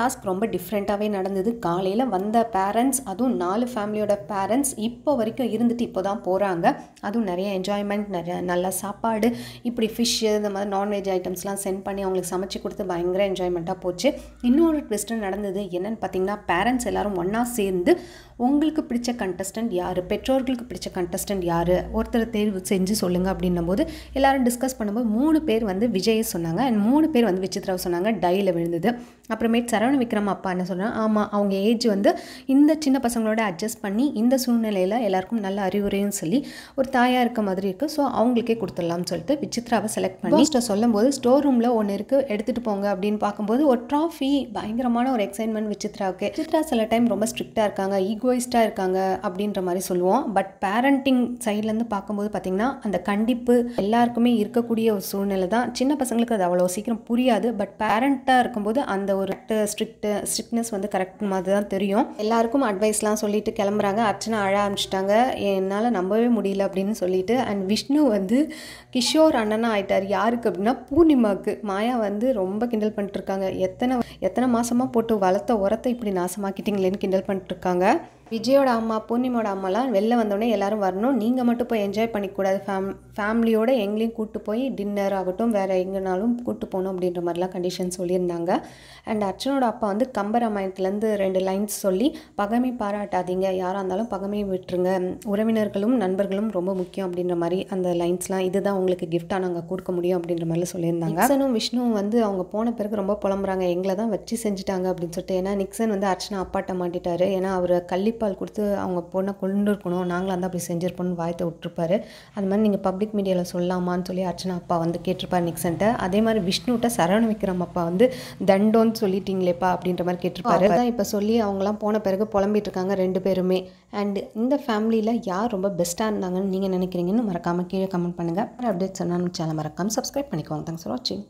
task ரொம்ப டிஃப்ரெண்ட்டாகவே நடந்தது காலையில் வந்த பேரண்ட்ஸ் அதுவும் நாலு ஃபேமிலியோட பேரண்ட்ஸ் இப்போ வரைக்கும் இருந்துட்டு இப்போ தான் போகிறாங்க அதுவும் நிறைய என்ஜாய்மெண்ட் நிறைய நல்ல சாப்பாடு இப்படி ஃபிஷ்ஷு இந்த மாதிரி நான்வெஜ் ஐட்டம்ஸ்லாம் சென்ட் பண்ணி அவங்களுக்கு சமைச்சு கொடுத்து பயங்கர என்ஜாய்மெண்ட்டாக போச்சு இன்னொரு ட்விஸ்ட்டு நடந்தது என்னென்னு பார்த்தீங்கன்னா பேரண்ட்ஸ் எல்லோரும் ஒன்றா சேர்ந்து உங்களுக்கு பிடிச்ச கண்டஸ்டன்ட் யார் பெற்றோர்களுக்கு பிடிச்ச கண்டஸ்டன்ட் யார் ஒருத்தர் தேர்வு செஞ்சு சொல்லுங்கள் அப்படின்னும் போது எல்லோரும் டிஸ்கஸ் பண்ணும்போது மூணு பேர் வந்து விஜய் சொன்னாங்க அண்ட் மூணு பேர் வந்து விசித்ரா சொன்னாங்க டையில் விழுந்தது அப்புறமேட் சர சரவண விக்ரம் அப்பா என்ன சொல்கிறாங்க ஆமாம் அவங்க ஏஜ் வந்து இந்த சின்ன பசங்களோட அட்ஜஸ்ட் பண்ணி இந்த சூழ்நிலையில் எல்லாருக்கும் நல்ல அறிவுரையும் சொல்லி ஒரு தாயாக இருக்க மாதிரி இருக்குது ஸோ அவங்களுக்கே கொடுத்துடலாம்னு சொல்லிட்டு விசித்ராவை செலக்ட் பண்ணி சொல்லும்போது ஸ்டோர் ரூமில் ஒன்று இருக்குது எடுத்துகிட்டு போங்க அப்படின்னு பார்க்கும்போது ஒரு ட்ராஃபி பயங்கரமான ஒரு எக்ஸைட்மெண்ட் விசித்ராவுக்கு விசித்ரா சில டைம் ரொம்ப ஸ்ட்ரிக்டாக இருக்காங்க ஈகோயிஸ்டாக இருக்காங்க அப்படின்ற மாதிரி சொல்லுவோம் பட் பேரண்டிங் சைட்லேருந்து பார்க்கும்போது பார்த்திங்கன்னா அந்த கண்டிப்பு எல்லாருக்குமே இருக்கக்கூடிய ஒரு சூழ்நிலை தான் சின்ன பசங்களுக்கு அது அவ்வளோ சீக்கிரம் புரியாது பட் பேரண்ட்டாக இருக்கும்போது அந்த ஒரு ஸ்ட்ரிக்ட்டு ஸ்ட்ரிக்ட்னஸ் வந்து கரெக்ட் மாதிரி தான் தெரியும் எல்லாருக்கும் அட்வைஸ்லாம் சொல்லிட்டு கிளம்புறாங்க அர்ச்சனை அழ ஆரம்பிச்சிட்டாங்க என்னால் நம்பவே முடியல அப்படின்னு சொல்லிட்டு அண்ட் விஷ்ணு வந்து கிஷோர் அண்ணனாக ஆயிட்டார் யாருக்கு அப்படின்னா பூர்ணிமாவுக்கு மாயா வந்து ரொம்ப கிண்டல் பண்ணிட்டுருக்காங்க எத்தனை எத்தனை மாதமாக போட்டு வளர்த்த உரத்தை இப்படி நாசமாக்கிட்டீங்களேன்னு கிண்டல் பண்ணிட்டுருக்காங்க விஜயோட அம்மா பூர்ணிமோட அம்மாலாம் வெளில வந்தோடனே எல்லோரும் வரணும் நீங்கள் மட்டும் போய் என்ஜாய் பண்ணிக்கூடாது ஃபேம் ஃபேமிலியோடு எங்களையும் கூப்பிட்டு போய் டின்னர் ஆகட்டும் வேறு எங்கேனாலும் கூப்பிட்டு போகணும் அப்படின்ற மாதிரிலாம் கண்டிஷன் சொல்லியிருந்தாங்க அண்ட் அர்ச்சனோட அப்பா வந்து கம்பராமாயணத்துலேருந்து ரெண்டு லைன்ஸ் சொல்லி பகமை பாராட்டாதீங்க யாராக இருந்தாலும் பகமையை விட்டுருங்க உறவினர்களும் நண்பர்களும் ரொம்ப முக்கியம் அப்படின்ற மாதிரி அந்த லைன்ஸ்லாம் இதுதான் உங்களுக்கு கிஃப்டாக நாங்கள் கொடுக்க முடியும் அப்படின்ற மாதிரிலாம் சொல்லியிருந்தாங்க அர்ச்சனும் விஷ்ணுவும் வந்து அவங்க போன பிறகு ரொம்ப புலம்புறாங்க எங்களை தான் வச்சு செஞ்சுட்டாங்க அப்படின்னு சொல்லிட்டு ஏன்னா நிக்சன் வந்து அர்ச்சனை அப்பாட்ட மாட்டிட்டாரு ஏன்னா அவர் கள்ளி முந்திரிப்பால் கொடுத்து அவங்க பொண்ணை கொண்டு இருக்கணும் நாங்களாக அப்படி செஞ்சுருப்போம்னு வாய்த்தை விட்டுருப்பாரு அது மாதிரி நீங்கள் பப்ளிக் மீடியாவில் சொல்லலாமான்னு சொல்லி அர்ச்சனா அப்பா வந்து கேட்டிருப்பார் நிக்சன்ட்ட அதே மாதிரி விஷ்ணுட்ட சரவண விக்ரம் அப்பா வந்து தண்டோன்னு சொல்லிட்டீங்களேப்பா அப்படின்ற மாதிரி கேட்டிருப்பாரு அதான் இப்போ சொல்லி அவங்களாம் போன பிறகு புலம்பிட்டு இருக்காங்க ரெண்டு பேருமே அண்ட் இந்த ஃபேமிலியில் யார் ரொம்ப பெஸ்ட்டாக இருந்தாங்கன்னு நீங்கள் நினைக்கிறீங்கன்னு மறக்காமல் கீழே கமெண்ட் பண்ணுங்கள் அப்டேட் சொன்னாலும் சேனல் மறக்காமல் சப்ஸ்கிரைப் பண்ணிக்கோங்க தேங்க்ஸ் ஃபார் வாட்சிங்